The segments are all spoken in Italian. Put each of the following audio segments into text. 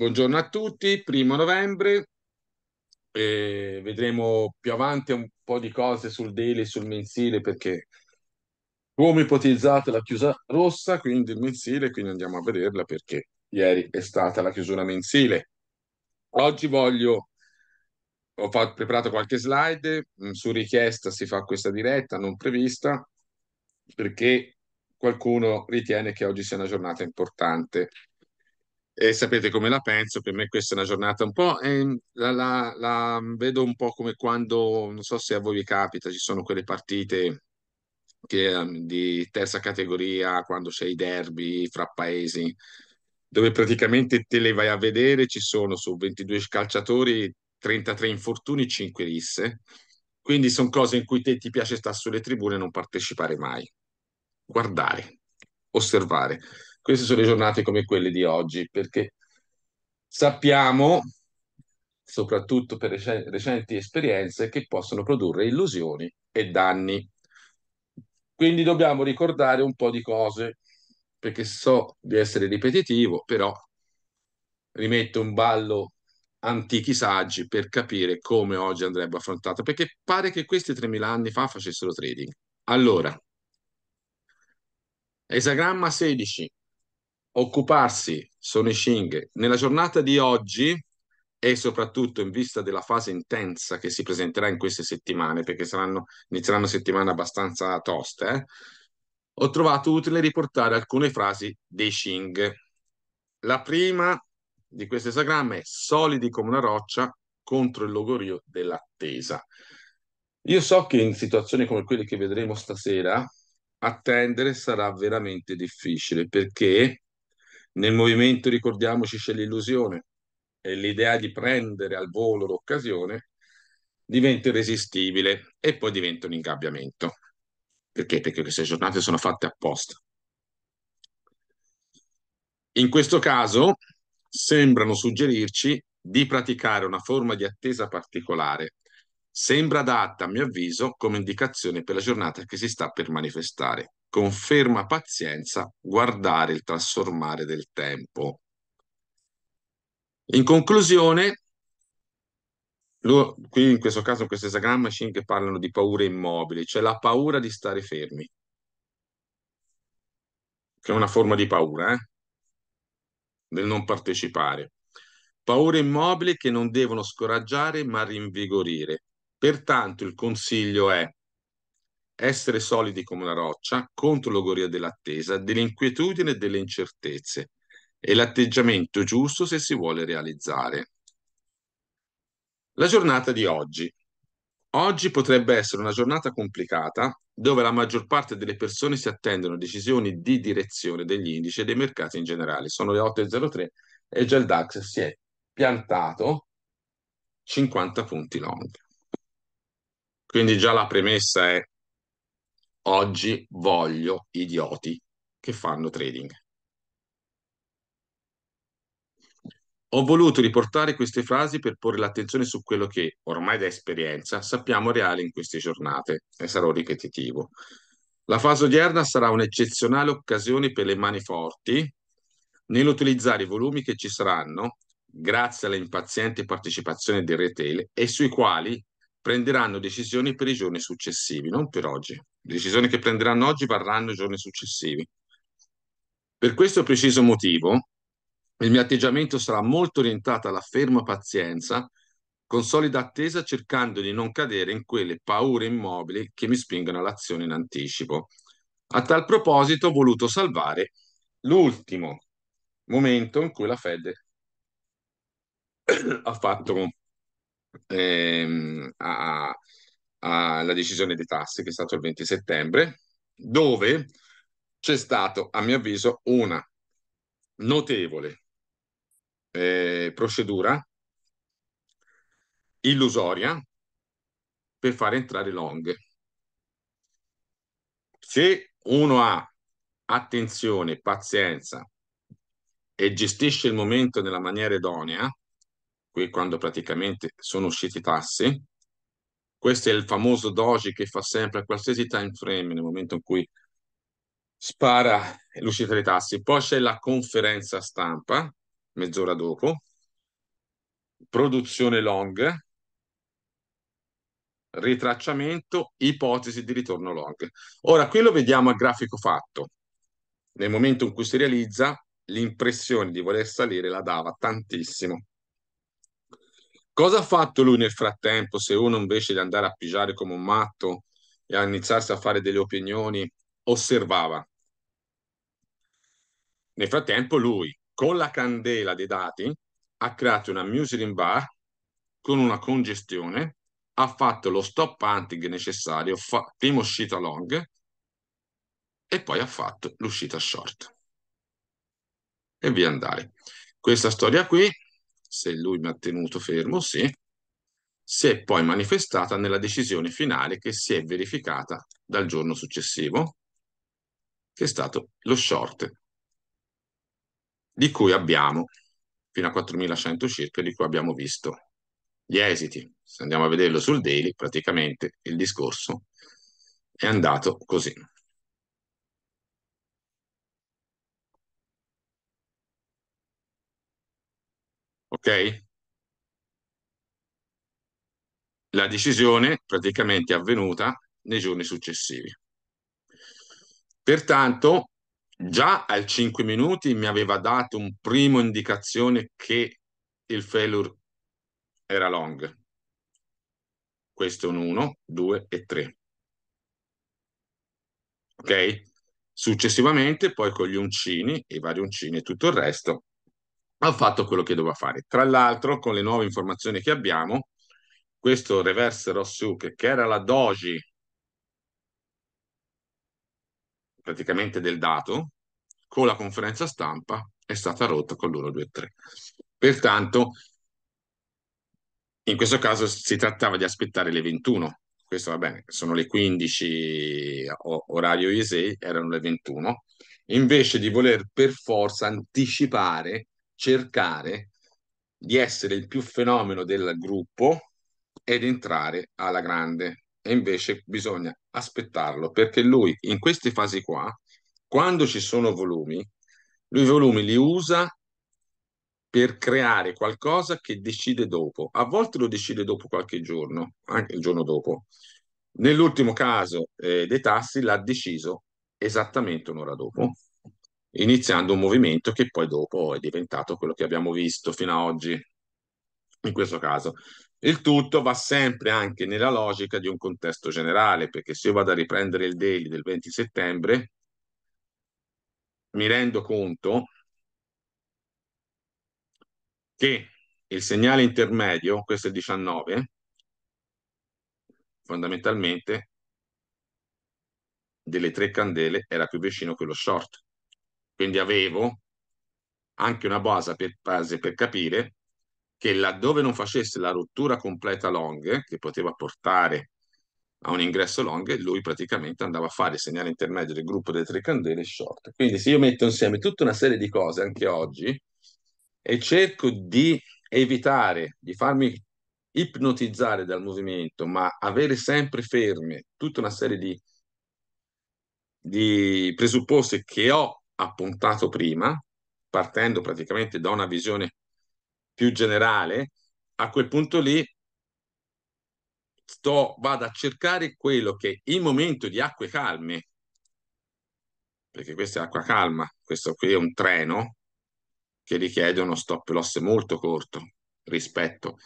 Buongiorno a tutti, primo novembre, eh, vedremo più avanti un po' di cose sul daily e sul mensile perché come ipotizzate la chiusa rossa, quindi il mensile, quindi andiamo a vederla perché ieri è stata la chiusura mensile. Oggi voglio, ho fatto, preparato qualche slide, mm, su richiesta si fa questa diretta non prevista perché qualcuno ritiene che oggi sia una giornata importante e sapete come la penso, per me questa è una giornata un po', eh, la, la, la vedo un po' come quando, non so se a voi vi capita, ci sono quelle partite che, ehm, di terza categoria, quando c'è i derby fra paesi, dove praticamente te le vai a vedere, ci sono su 22 calciatori 33 infortuni, 5 risse, quindi sono cose in cui te ti piace stare sulle tribune e non partecipare mai, guardare, osservare queste sono le giornate come quelle di oggi, perché sappiamo, soprattutto per recenti esperienze, che possono produrre illusioni e danni. Quindi dobbiamo ricordare un po' di cose, perché so di essere ripetitivo, però rimetto in ballo antichi saggi per capire come oggi andrebbe affrontato, perché pare che questi 3.000 anni fa facessero trading. Allora, esagramma 16, occuparsi, sono i Shing, nella giornata di oggi e soprattutto in vista della fase intensa che si presenterà in queste settimane, perché saranno, inizieranno settimane abbastanza toste, eh, ho trovato utile riportare alcune frasi dei Shing. La prima di questo esagramma è solidi come una roccia contro il logorio dell'attesa. Io so che in situazioni come quelle che vedremo stasera, attendere sarà veramente difficile perché nel movimento, ricordiamoci, c'è l'illusione e l'idea di prendere al volo l'occasione diventa irresistibile e poi diventa un ingabbiamento. Perché? Perché queste giornate sono fatte apposta. In questo caso sembrano suggerirci di praticare una forma di attesa particolare. Sembra adatta, a mio avviso, come indicazione per la giornata che si sta per manifestare con ferma pazienza guardare il trasformare del tempo. In conclusione, qui in questo caso, in questo esagramma, machine che parlano di paure immobili, cioè la paura di stare fermi, che è una forma di paura, eh? del non partecipare. Paure immobili che non devono scoraggiare ma rinvigorire. Pertanto il consiglio è essere solidi come una roccia contro l'ogoria dell'attesa, dell'inquietudine e delle incertezze. È l'atteggiamento giusto se si vuole realizzare. La giornata di oggi. Oggi potrebbe essere una giornata complicata dove la maggior parte delle persone si attendono a decisioni di direzione degli indici e dei mercati in generale. Sono le 8.03 e già il DAX si è piantato 50 punti long. Quindi già la premessa è Oggi voglio idioti che fanno trading. Ho voluto riportare queste frasi per porre l'attenzione su quello che, ormai da esperienza, sappiamo reale in queste giornate e sarò ripetitivo. La fase odierna sarà un'eccezionale occasione per le mani forti nell'utilizzare i volumi che ci saranno grazie alla impaziente partecipazione del retail e sui quali prenderanno decisioni per i giorni successivi, non per oggi. Le decisioni che prenderanno oggi varranno i giorni successivi. Per questo preciso motivo, il mio atteggiamento sarà molto orientato alla ferma pazienza, con solida attesa cercando di non cadere in quelle paure immobili che mi spingono all'azione in anticipo. A tal proposito ho voluto salvare l'ultimo momento in cui la Fed ha fatto, ehm, ha, alla decisione dei tassi, che è stato il 20 settembre, dove c'è stato, a mio avviso, una notevole eh, procedura illusoria per far entrare long. Se uno ha attenzione, pazienza e gestisce il momento nella maniera idonea, qui quando praticamente sono usciti i tassi, questo è il famoso Doji che fa sempre a qualsiasi time frame nel momento in cui spara l'uscita dei tassi. Poi c'è la conferenza stampa, mezz'ora dopo, produzione long, ritracciamento, ipotesi di ritorno long. Ora, qui lo vediamo a grafico fatto. Nel momento in cui si realizza, l'impressione di voler salire la dava tantissimo. Cosa ha fatto lui nel frattempo se uno invece di andare a pigiare come un matto e a iniziarsi a fare delle opinioni osservava? Nel frattempo lui, con la candela dei dati, ha creato una muslin bar con una congestione, ha fatto lo stop hunting necessario, fa- prima uscita long e poi ha fatto l'uscita short. E via andare. Questa storia qui se lui mi ha tenuto fermo, sì, si è poi manifestata nella decisione finale che si è verificata dal giorno successivo, che è stato lo short, di cui abbiamo, fino a 4100 circa, di cui abbiamo visto gli esiti. Se andiamo a vederlo sul daily, praticamente il discorso è andato così. ok? La decisione praticamente è avvenuta nei giorni successivi. Pertanto, già al 5 minuti mi aveva dato un primo indicazione che il failure era long. Questo è un 1, 2 e 3. Ok? Successivamente, poi con gli uncini, i vari uncini e tutto il resto, ha fatto quello che doveva fare. Tra l'altro, con le nuove informazioni che abbiamo, questo reverse Rossuk, che era la doji praticamente del dato, con la conferenza stampa è stata rotta con l'1, 2, 3. Pertanto, in questo caso si trattava di aspettare le 21. Questo va bene, sono le 15 orario ISE, erano le 21. Invece di voler per forza anticipare cercare di essere il più fenomeno del gruppo ed entrare alla grande. E invece bisogna aspettarlo perché lui in queste fasi qua, quando ci sono volumi, lui i volumi li usa per creare qualcosa che decide dopo. A volte lo decide dopo qualche giorno, anche il giorno dopo. Nell'ultimo caso eh, dei tassi l'ha deciso esattamente un'ora dopo iniziando un movimento che poi dopo è diventato quello che abbiamo visto fino ad oggi, in questo caso. Il tutto va sempre anche nella logica di un contesto generale, perché se io vado a riprendere il daily del 20 settembre, mi rendo conto che il segnale intermedio, questo è il 19, fondamentalmente delle tre candele era più vicino a quello short quindi avevo anche una base per, base per capire che laddove non facesse la rottura completa long, che poteva portare a un ingresso long, lui praticamente andava a fare il segnale intermedio del gruppo delle tre candele short. Quindi se io metto insieme tutta una serie di cose anche oggi e cerco di evitare di farmi ipnotizzare dal movimento, ma avere sempre ferme tutta una serie di, di presupposti che ho appuntato prima, partendo praticamente da una visione più generale, a quel punto lì sto, vado a cercare quello che in momento di acque calme, perché questa è acqua calma, questo qui è un treno che richiede uno stop loss molto corto rispetto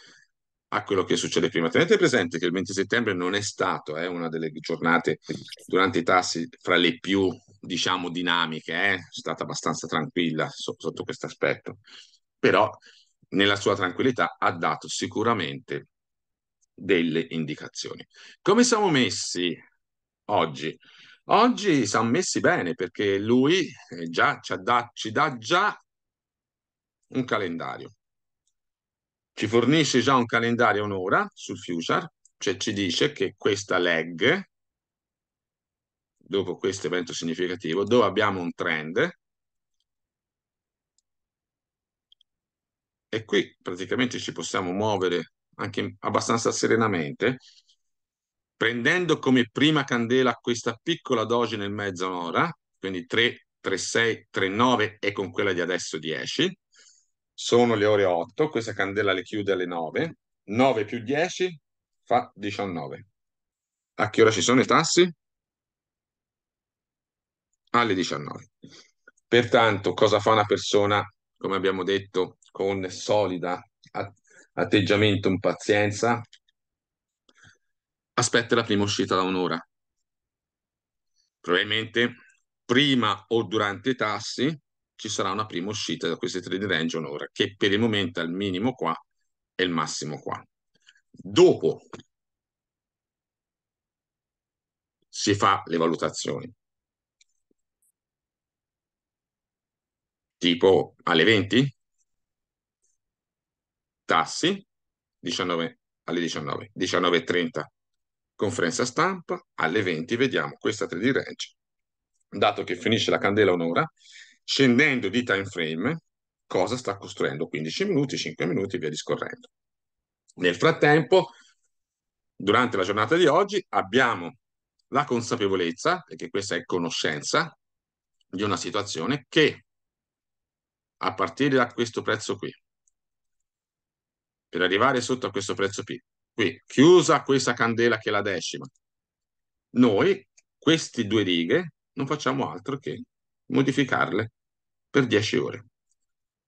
a quello che succede prima. Tenete presente che il 20 settembre non è stato eh, una delle giornate durante i tassi fra le più diciamo, dinamiche, eh? è stata abbastanza tranquilla so- sotto questo aspetto, però nella sua tranquillità ha dato sicuramente delle indicazioni. Come siamo messi oggi? Oggi siamo messi bene perché lui eh, già ci, da, ci dà già un calendario. Ci fornisce già un calendario un'ora sul future, cioè ci dice che questa leg dopo questo evento significativo, dove abbiamo un trend, e qui praticamente ci possiamo muovere anche abbastanza serenamente, prendendo come prima candela questa piccola doge nel mezz'ora, quindi 3, 3, 6, 3, 9 e con quella di adesso 10, sono le ore 8, questa candela le chiude alle 9, 9 più 10 fa 19. A che ora ci sono i tassi? alle 19. Pertanto, cosa fa una persona, come abbiamo detto, con solida atteggiamento e pazienza? Aspetta la prima uscita da un'ora. Probabilmente prima o durante i tassi ci sarà una prima uscita da questi trading range un'ora, che per il momento è il minimo qua e il massimo qua. Dopo si fa le valutazioni. tipo alle 20, tassi 19, alle 19, 19.30 conferenza stampa, alle 20 vediamo questa 3D range, dato che finisce la candela un'ora, scendendo di time frame, cosa sta costruendo? 15 minuti, 5 minuti, via discorrendo. Nel frattempo, durante la giornata di oggi, abbiamo la consapevolezza, perché questa è conoscenza, di una situazione che a partire da questo prezzo qui, per arrivare sotto a questo prezzo qui, qui chiusa questa candela che è la decima, noi queste due righe non facciamo altro che modificarle per 10 ore.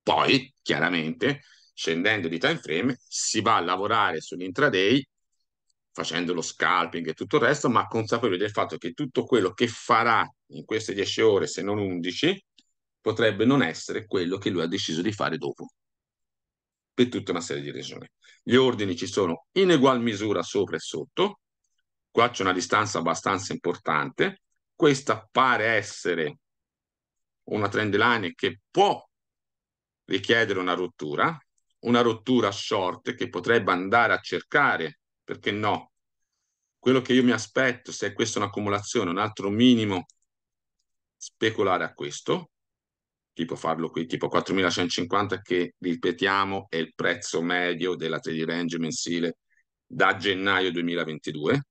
Poi, chiaramente, scendendo di time frame, si va a lavorare sull'intraday facendo lo scalping e tutto il resto, ma consapevoli del fatto che tutto quello che farà in queste 10 ore, se non 11, potrebbe non essere quello che lui ha deciso di fare dopo, per tutta una serie di ragioni. Gli ordini ci sono in egual misura sopra e sotto, qua c'è una distanza abbastanza importante, questa pare essere una trend line che può richiedere una rottura, una rottura short che potrebbe andare a cercare, perché no? Quello che io mi aspetto, se questa è un'accumulazione, un altro minimo speculare a questo, tipo farlo qui, tipo 4150 che ripetiamo è il prezzo medio della trading range mensile da gennaio 2022.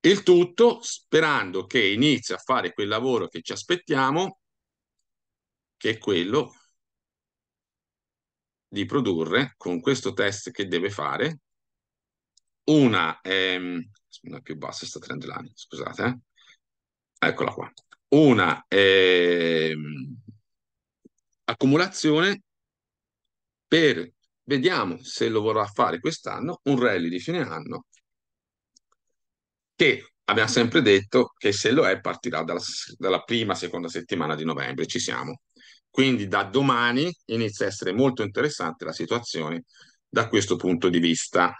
Il tutto sperando che inizi a fare quel lavoro che ci aspettiamo, che è quello di produrre con questo test che deve fare una, ehm, una più bassa sta trend line, scusate, eh? eccola qua una eh, accumulazione per, vediamo se lo vorrà fare quest'anno, un rally di fine anno che abbiamo sempre detto che se lo è partirà dalla, dalla prima, seconda settimana di novembre, ci siamo. Quindi da domani inizia a essere molto interessante la situazione da questo punto di vista.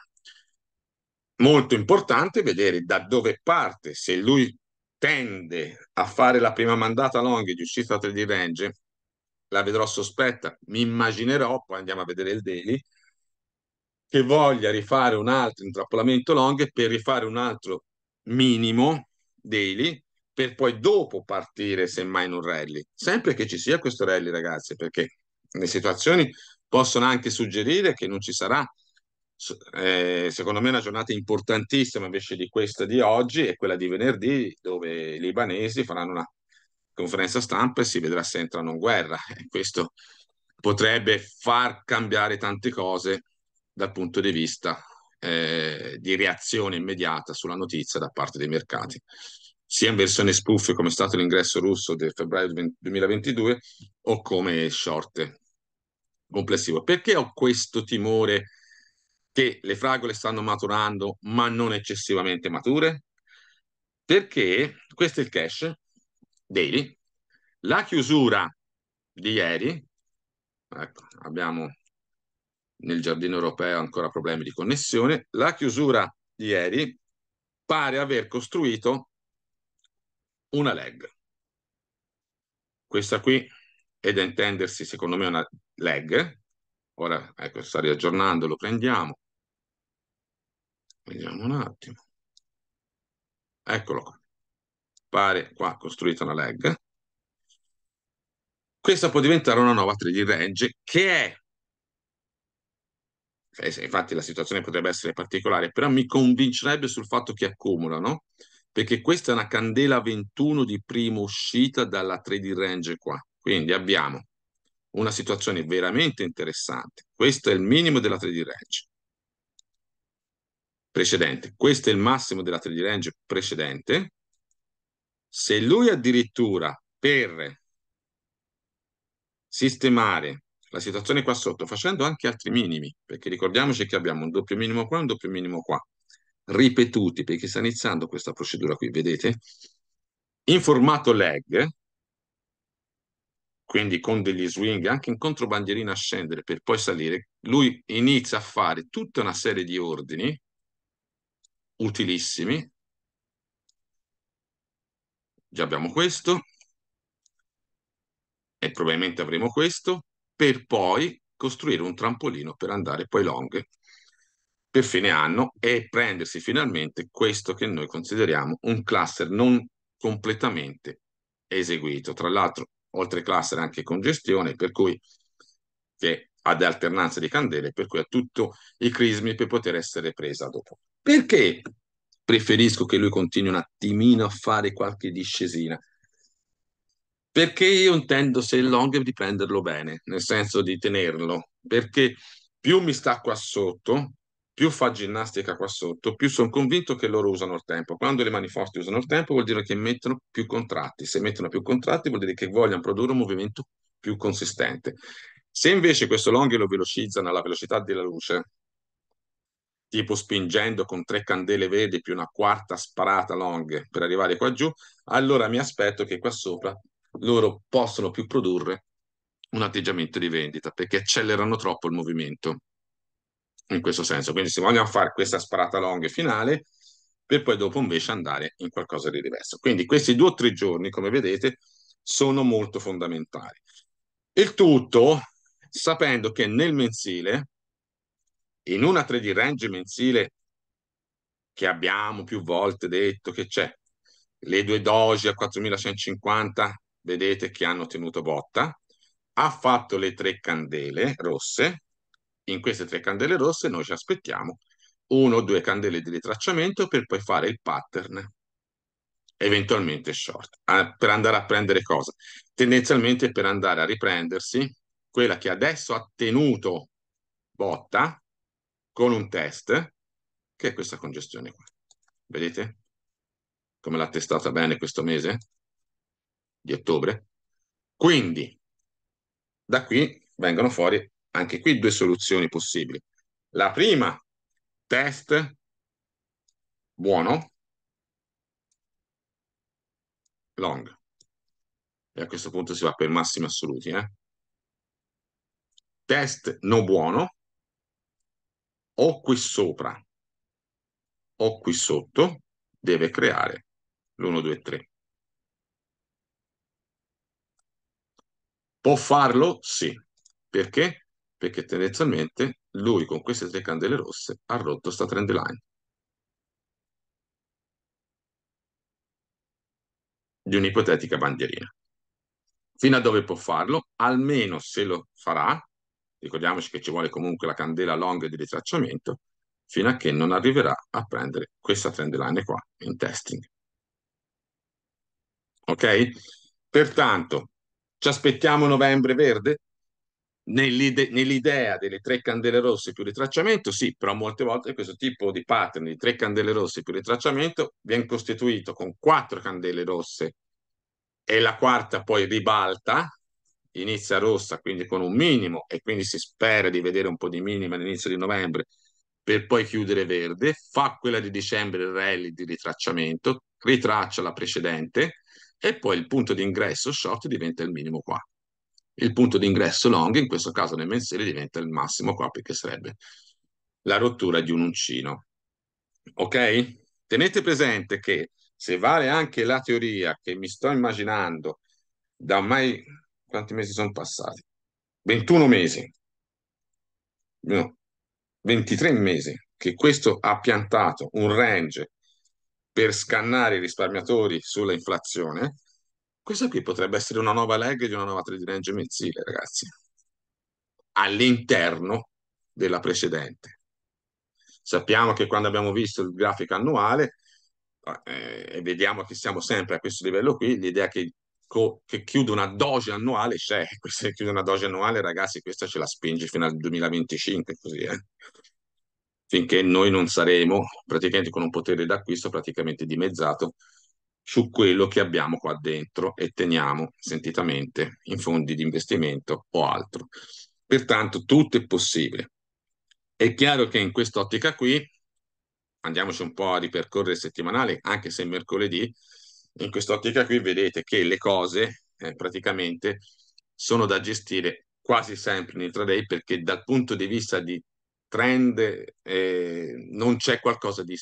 Molto importante vedere da dove parte, se lui tende a fare la prima mandata long di uscita da 3D range, la vedrò sospetta, mi immaginerò, poi andiamo a vedere il daily, che voglia rifare un altro intrappolamento long per rifare un altro minimo daily per poi dopo partire semmai in un rally. Sempre che ci sia questo rally ragazzi, perché le situazioni possono anche suggerire che non ci sarà eh, secondo me una giornata importantissima invece di questa di oggi è quella di venerdì dove i libanesi faranno una conferenza stampa e si vedrà se entrano in guerra. E questo potrebbe far cambiare tante cose dal punto di vista eh, di reazione immediata sulla notizia da parte dei mercati, sia in versione spoof come è stato l'ingresso russo del febbraio 20- 2022 o come short complessivo. Perché ho questo timore? che le fragole stanno maturando ma non eccessivamente mature? Perché questo è il cash daily. La chiusura di ieri, ecco, abbiamo nel giardino europeo ancora problemi di connessione, la chiusura di ieri pare aver costruito una leg. Questa qui è da intendersi secondo me una leg, Ora, ecco, sta riaggiornando, lo prendiamo. Vediamo un attimo. Eccolo qua. Pare qua costruita una leg. Questa può diventare una nuova 3D range che è eh, infatti la situazione potrebbe essere particolare, però mi convincerebbe sul fatto che accumulano, perché questa è una candela 21 di prima uscita dalla 3D range qua. Quindi abbiamo una situazione veramente interessante. Questo è il minimo della 3D range precedente. Questo è il massimo della 3D range precedente. Se lui addirittura per sistemare la situazione qua sotto, facendo anche altri minimi, perché ricordiamoci che abbiamo un doppio minimo qua e un doppio minimo qua, ripetuti, perché sta iniziando questa procedura qui, vedete? In formato lag, quindi con degli swing anche in controbandierina a scendere per poi salire, lui inizia a fare tutta una serie di ordini utilissimi. Già abbiamo questo e probabilmente avremo questo per poi costruire un trampolino per andare poi long per fine anno e prendersi finalmente questo che noi consideriamo un cluster non completamente eseguito. Tra l'altro oltre cluster anche congestione, per cui che ad alternanza di candele, per cui ha tutto i crismi per poter essere presa dopo. Perché preferisco che lui continui un attimino a fare qualche discesina? Perché io intendo se il long di prenderlo bene, nel senso di tenerlo, perché più mi sta qua sotto, più fa ginnastica qua sotto, più sono convinto che loro usano il tempo. Quando le mani forti usano il tempo vuol dire che mettono più contratti. Se mettono più contratti vuol dire che vogliono produrre un movimento più consistente. Se invece questo long lo velocizzano alla velocità della luce, tipo spingendo con tre candele verdi più una quarta sparata long per arrivare qua giù, allora mi aspetto che qua sopra loro possano più produrre un atteggiamento di vendita perché accelerano troppo il movimento in questo senso. Quindi se vogliamo fare questa sparata long finale, per poi dopo invece andare in qualcosa di diverso. Quindi questi due o tre giorni, come vedete, sono molto fondamentali. Il tutto sapendo che nel mensile, in una 3D range mensile che abbiamo più volte detto che c'è, le due doji a 4150, vedete che hanno tenuto botta, ha fatto le tre candele rosse, in queste tre candele rosse noi ci aspettiamo uno o due candele di ritracciamento per poi fare il pattern eventualmente short, ah, per andare a prendere cosa? Tendenzialmente per andare a riprendersi quella che adesso ha tenuto botta con un test, che è questa congestione qua. Vedete? Come l'ha testata bene questo mese di ottobre. Quindi, da qui vengono fuori anche qui due soluzioni possibili. La prima, test buono, long. E a questo punto si va per massimi assoluti. Eh? Test no buono, o qui sopra o qui sotto, deve creare l'1, 2, 3. Può farlo? Sì. Perché? perché tendenzialmente lui con queste tre candele rosse ha rotto sta trend line di un'ipotetica bandierina. Fino a dove può farlo? Almeno se lo farà, ricordiamoci che ci vuole comunque la candela long di ritracciamento, fino a che non arriverà a prendere questa trend line qua in testing. Ok? Pertanto, ci aspettiamo novembre verde? Nell'ide- nell'idea delle tre candele rosse più ritracciamento, sì, però molte volte questo tipo di pattern di tre candele rosse più ritracciamento viene costituito con quattro candele rosse e la quarta poi ribalta, inizia rossa, quindi con un minimo, e quindi si spera di vedere un po' di minima all'inizio di novembre, per poi chiudere verde, fa quella di dicembre il rally di ritracciamento, ritraccia la precedente e poi il punto di ingresso short diventa il minimo qua il punto di ingresso long, in questo caso nel mensile diventa il massimo qua perché sarebbe la rottura di un uncino. Ok? Tenete presente che se vale anche la teoria che mi sto immaginando da ormai quanti mesi sono passati? 21 mesi, no, 23 mesi che questo ha piantato un range per scannare i risparmiatori sulla inflazione, questa qui potrebbe essere una nuova leg di una nuova trade range mensile, ragazzi, all'interno della precedente. Sappiamo che quando abbiamo visto il grafico annuale eh, eh e vediamo che siamo sempre a questo livello qui, l'idea che, che chiude una doge annuale c'è. questa chiude una doge annuale, ragazzi, questa ce la spinge fino al 2025, così, eh? finché noi non saremo praticamente con un potere d'acquisto praticamente dimezzato su quello che abbiamo qua dentro e teniamo sentitamente in fondi di investimento o altro. Pertanto tutto è possibile. È chiaro che in quest'ottica qui, andiamoci un po' a ripercorrere il settimanale, anche se mercoledì, in quest'ottica qui vedete che le cose eh, praticamente sono da gestire quasi sempre in intraday perché dal punto di vista di trend eh, non c'è qualcosa di,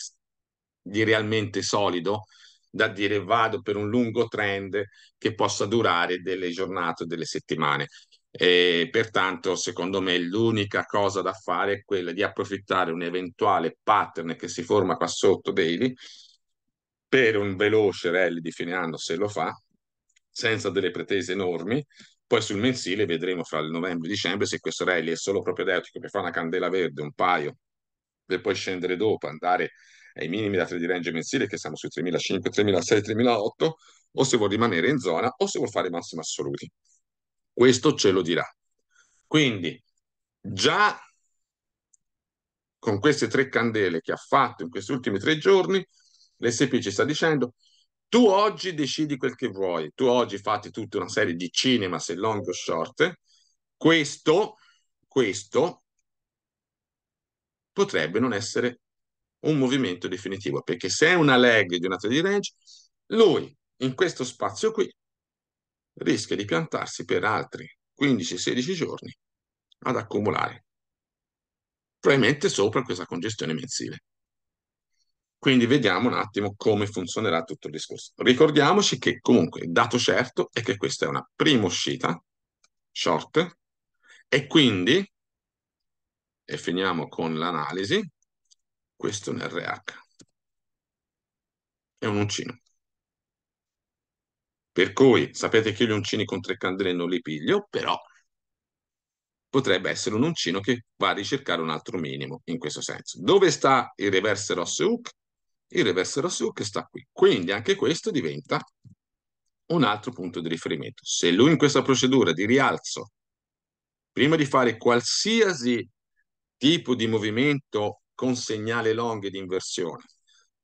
di realmente solido da dire vado per un lungo trend che possa durare delle giornate o delle settimane. E pertanto, secondo me, l'unica cosa da fare è quella di approfittare un eventuale pattern che si forma qua sotto daily per un veloce rally di fine anno se lo fa, senza delle pretese enormi. Poi sul mensile vedremo fra il novembre e dicembre se questo rally è solo proprio propedeutico che fa una candela verde, un paio, per poi scendere dopo, andare ai minimi da trading range mensile che siamo sui 3.500, 3.600, 3.008 o se vuol rimanere in zona o se vuol fare massimi assoluti. Questo ce lo dirà. Quindi già con queste tre candele che ha fatto in questi ultimi tre giorni, l'SP ci sta dicendo tu oggi decidi quel che vuoi, tu oggi fatti tutta una serie di cinema, se long o short, questo, questo potrebbe non essere un movimento definitivo, perché se è una leg di un'altra di range, lui in questo spazio qui rischia di piantarsi per altri 15-16 giorni ad accumulare, probabilmente sopra questa congestione mensile. Quindi vediamo un attimo come funzionerà tutto il discorso. Ricordiamoci che comunque il dato certo è che questa è una prima uscita, short, e quindi, e finiamo con l'analisi, questo un RH. È un uncino. Per cui sapete che io gli uncini con tre candele non li piglio, però potrebbe essere un uncino che va a ricercare un altro minimo in questo senso. Dove sta il reverse Ross Hook? Il reverse Ross Hook sta qui. Quindi anche questo diventa un altro punto di riferimento. Se lui in questa procedura di rialzo, prima di fare qualsiasi tipo di movimento con segnale long di inversione,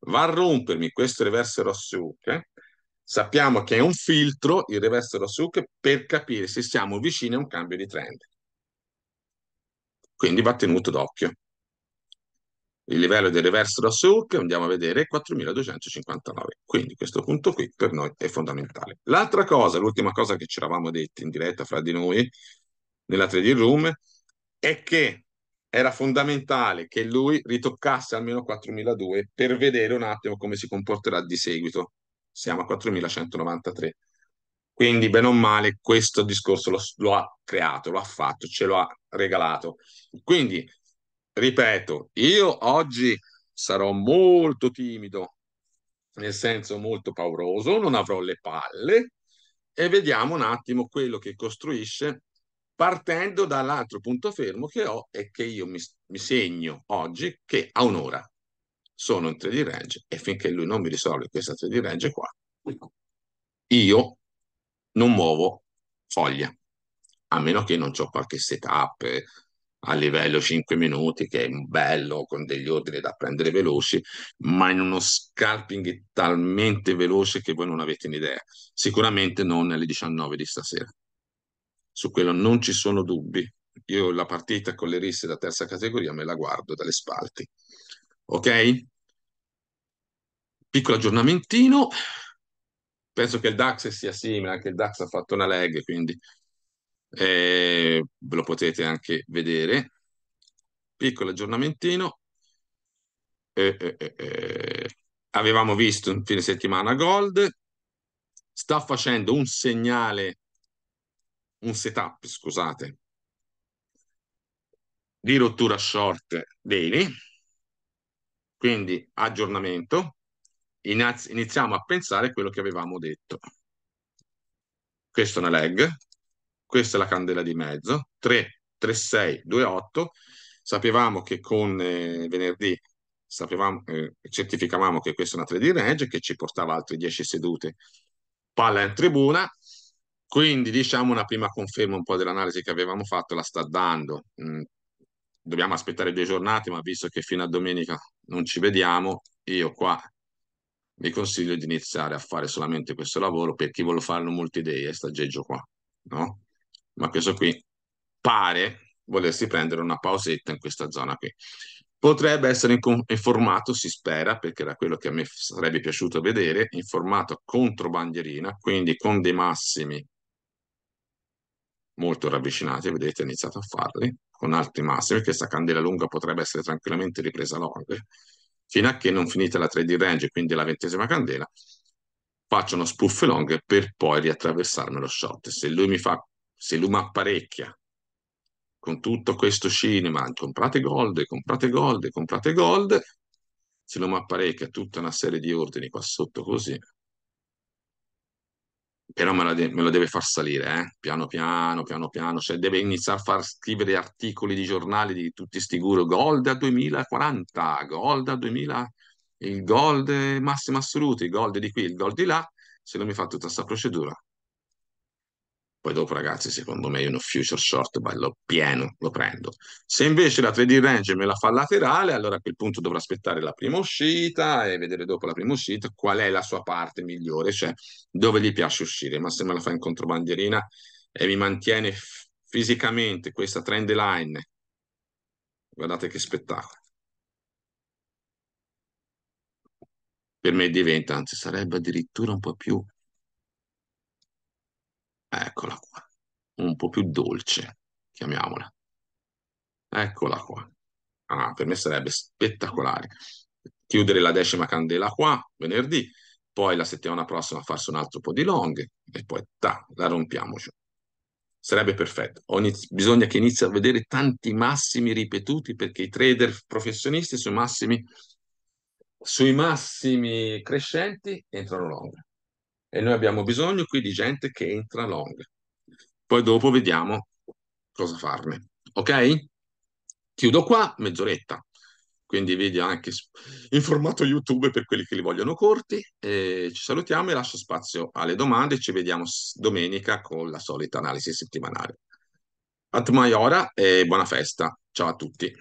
va a rompermi questo reverse Ross hook, sappiamo che è un filtro il reverse Ross hook per capire se siamo vicini a un cambio di trend. Quindi va tenuto d'occhio. Il livello del reverse Ross hook, andiamo a vedere, 4259. Quindi questo punto qui per noi è fondamentale. L'altra cosa, l'ultima cosa che ci eravamo detti in diretta fra di noi, nella 3D Room, è che era fondamentale che lui ritoccasse almeno 4002 per vedere un attimo come si comporterà di seguito. Siamo a 4193. Quindi, bene o male, questo discorso lo, lo ha creato, lo ha fatto, ce lo ha regalato. Quindi, ripeto, io oggi sarò molto timido, nel senso molto pauroso, non avrò le palle e vediamo un attimo quello che costruisce partendo dall'altro punto fermo che ho è che io mi, mi segno oggi che a un'ora sono in 3D range e finché lui non mi risolve questa 3D range qua, io non muovo foglia, a meno che non ho qualche setup a livello 5 minuti che è bello con degli ordini da prendere veloci, ma in uno scalping talmente veloce che voi non avete un'idea, sicuramente non alle 19 di stasera su quello non ci sono dubbi. Io la partita con le risse da terza categoria me la guardo dalle spalti. Ok? Piccolo aggiornamentino. Penso che il DAX sia simile, anche il DAX ha fatto una leg, quindi eh, ve lo potete anche vedere. Piccolo aggiornamentino. Eh, eh, eh, eh. avevamo visto in fine settimana Gold, sta facendo un segnale un setup, scusate, di rottura short daily, quindi aggiornamento, iniziamo a pensare a quello che avevamo detto. Questa è una leg, questa è la candela di mezzo, 3, 3, 6, 2, 8. Sapevamo che con eh, venerdì sapevamo, eh, certificavamo che questa è una 3D range che ci portava altre 10 sedute. Palla in tribuna, quindi diciamo una prima conferma un po' dell'analisi che avevamo fatto la sta dando. Mm, dobbiamo aspettare due giornate, ma visto che fino a domenica non ci vediamo, io qua vi consiglio di iniziare a fare solamente questo lavoro per chi vuole farlo molti day, è eh, staggeggio qua, no? Ma questo qui pare volersi prendere una pausetta in questa zona qui. Potrebbe essere in formato, si spera, perché era quello che a me sarebbe piaciuto vedere, in formato controbandierina, quindi con dei massimi molto ravvicinati, vedete, ha iniziato a farli, con alti massimi, perché questa candela lunga potrebbe essere tranquillamente ripresa long, fino a che non finita la 3D range, quindi la ventesima candela, faccio uno spoof long per poi riattraversarmi lo short. Se lui mi fa, se lui mi apparecchia con tutto questo cinema, comprate gold, comprate gold, comprate gold, se lui mi apparecchia tutta una serie di ordini qua sotto così, però me, la de- me lo deve far salire, eh? piano piano, piano piano, cioè deve iniziare a far scrivere articoli di giornali di tutti sti guru, gold a 2040, gold a 2000, il gold massimo assoluto, il gold di qui, il gold di là, se non mi fa tutta questa procedura poi dopo, ragazzi, secondo me io uno future short bello pieno lo prendo. Se invece la 3D range me la fa laterale, allora a quel punto dovrò aspettare la prima uscita e vedere dopo la prima uscita qual è la sua parte migliore, cioè dove gli piace uscire. Ma se me la fa in controbandierina e mi mantiene f- fisicamente questa trend line, guardate che spettacolo. Per me diventa, anzi sarebbe addirittura un po' più Eccola qua. Un po' più dolce, chiamiamola. Eccola qua. Ah, per me sarebbe spettacolare. Chiudere la decima candela qua, venerdì, poi la settimana prossima farsi un altro po' di long e poi ta, la rompiamoci. Sarebbe perfetto. Ogni, bisogna che inizi a vedere tanti massimi ripetuti perché i trader professionisti sui massimi, sui massimi crescenti entrano long e noi abbiamo bisogno qui di gente che entra long. Poi dopo vediamo cosa farne. Ok? Chiudo qua, mezz'oretta. Quindi video anche in formato YouTube per quelli che li vogliono corti. E ci salutiamo e lascio spazio alle domande. Ci vediamo domenica con la solita analisi settimanale. At ora e buona festa. Ciao a tutti.